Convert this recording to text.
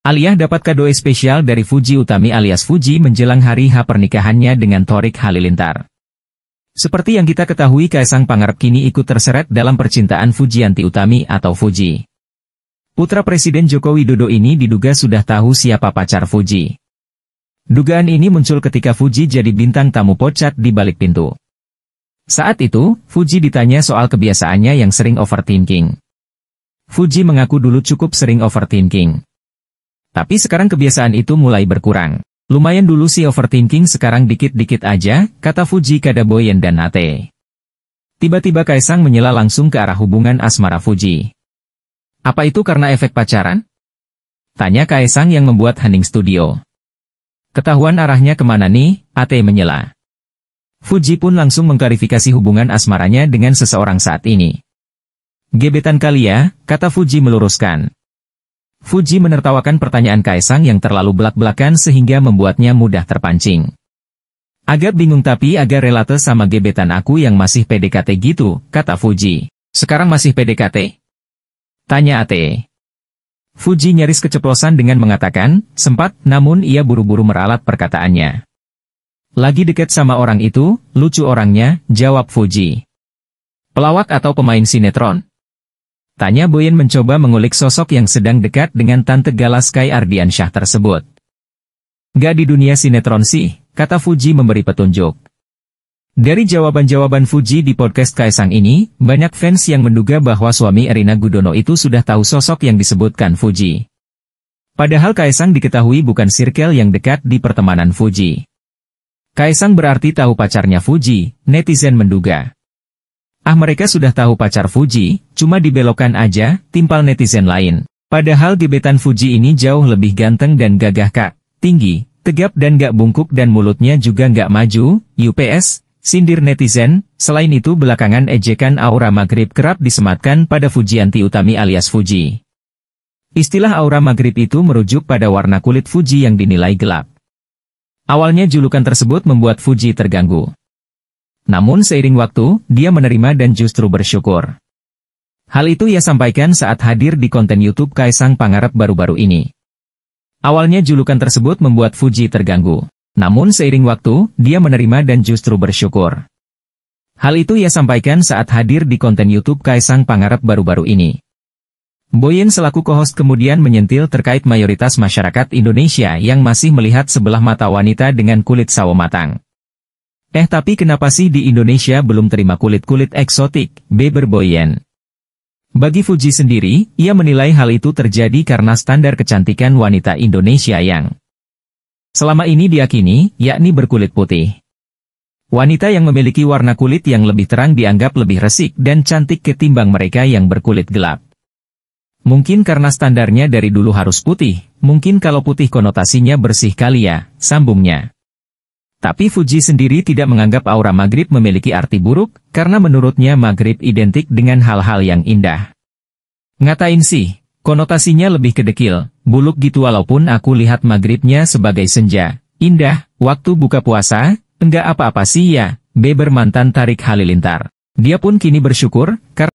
Alia dapat kado spesial dari Fuji Utami alias Fuji menjelang hari H pernikahannya dengan Torik Halilintar. Seperti yang kita ketahui Kaisang Pangarep kini ikut terseret dalam percintaan Fuji Anti Utami atau Fuji. Putra Presiden Joko Widodo ini diduga sudah tahu siapa pacar Fuji. Dugaan ini muncul ketika Fuji jadi bintang tamu pocat di balik pintu. Saat itu, Fuji ditanya soal kebiasaannya yang sering overthinking. Fuji mengaku dulu cukup sering overthinking. Tapi sekarang kebiasaan itu mulai berkurang. Lumayan dulu si overthinking sekarang dikit-dikit aja, kata Fuji Kadaboyen dan Nate. Tiba-tiba Kaisang menyela langsung ke arah hubungan asmara Fuji. Apa itu karena efek pacaran? Tanya Kaisang yang membuat Hening Studio. Ketahuan arahnya kemana nih, Ate menyela. Fuji pun langsung mengklarifikasi hubungan asmaranya dengan seseorang saat ini. Gebetan kali ya, kata Fuji meluruskan. Fuji menertawakan pertanyaan Kaisang yang terlalu belak-belakan sehingga membuatnya mudah terpancing. Agak bingung tapi agak relate sama gebetan aku yang masih PDKT gitu, kata Fuji. Sekarang masih PDKT? Tanya Ate. Fuji nyaris keceplosan dengan mengatakan, sempat, namun ia buru-buru meralat perkataannya. Lagi deket sama orang itu, lucu orangnya, jawab Fuji. Pelawak atau pemain sinetron? Tanya Boyin mencoba mengulik sosok yang sedang dekat dengan Tante Galaskai Ardiansyah tersebut. Gak di dunia sinetron sih, kata Fuji memberi petunjuk. Dari jawaban-jawaban Fuji di podcast Kaisang ini, banyak fans yang menduga bahwa suami Erina Gudono itu sudah tahu sosok yang disebutkan Fuji. Padahal Kaisang diketahui bukan sirkel yang dekat di pertemanan Fuji. Kaisang berarti tahu pacarnya Fuji, netizen menduga. Ah mereka sudah tahu pacar Fuji, Cuma dibelokkan aja, timpal netizen lain. Padahal gebetan Fuji ini jauh lebih ganteng dan gagah kak. Tinggi, tegap dan gak bungkuk dan mulutnya juga gak maju, UPS, sindir netizen, selain itu belakangan ejekan aura maghrib kerap disematkan pada Fujianti Utami alias Fuji. Istilah aura maghrib itu merujuk pada warna kulit Fuji yang dinilai gelap. Awalnya julukan tersebut membuat Fuji terganggu. Namun seiring waktu, dia menerima dan justru bersyukur. Hal itu ia sampaikan saat hadir di konten YouTube Kaisang Pangarep baru-baru ini. Awalnya julukan tersebut membuat Fuji terganggu. Namun seiring waktu, dia menerima dan justru bersyukur. Hal itu ia sampaikan saat hadir di konten YouTube Kaisang Pangarep baru-baru ini. Boyin selaku co-host kemudian menyentil terkait mayoritas masyarakat Indonesia yang masih melihat sebelah mata wanita dengan kulit sawo matang. Eh tapi kenapa sih di Indonesia belum terima kulit-kulit eksotik, Beber Boyen? Bagi Fuji sendiri, ia menilai hal itu terjadi karena standar kecantikan wanita Indonesia yang selama ini diakini, yakni berkulit putih. Wanita yang memiliki warna kulit yang lebih terang dianggap lebih resik dan cantik ketimbang mereka yang berkulit gelap. Mungkin karena standarnya dari dulu harus putih, mungkin kalau putih konotasinya bersih kali ya, sambungnya. Tapi Fuji sendiri tidak menganggap aura maghrib memiliki arti buruk, karena menurutnya maghrib identik dengan hal-hal yang indah. Ngatain sih, konotasinya lebih kedekil, buluk gitu walaupun aku lihat maghribnya sebagai senja, indah, waktu buka puasa, enggak apa-apa sih ya, beber mantan Tarik Halilintar. Dia pun kini bersyukur, karena